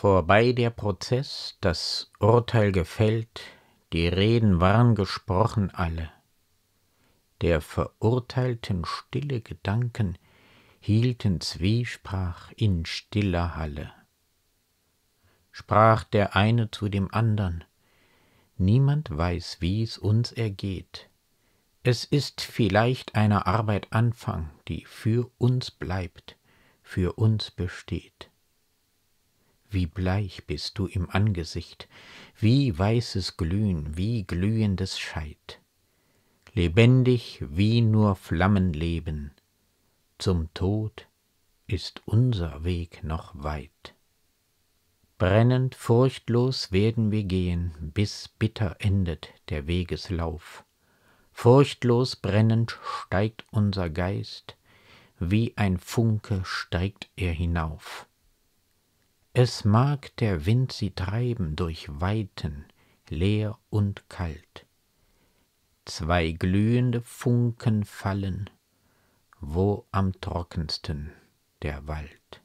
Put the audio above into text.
Vorbei der Prozess, das Urteil gefällt, die Reden waren gesprochen alle. Der Verurteilten stille Gedanken hielten Zwiesprach in stiller Halle. Sprach der eine zu dem andern, niemand weiß, wie's uns ergeht. Es ist vielleicht einer Arbeit Anfang, die für uns bleibt, für uns besteht wie bleich bist du im Angesicht, wie weißes Glühen, wie glühendes Scheit. Lebendig wie nur Flammen leben, zum Tod ist unser Weg noch weit. Brennend furchtlos werden wir gehen, bis bitter endet der Wegeslauf. Furchtlos brennend steigt unser Geist, wie ein Funke steigt er hinauf. Es mag der Wind sie treiben durch Weiten, leer und kalt. Zwei glühende Funken fallen, wo am trockensten der Wald.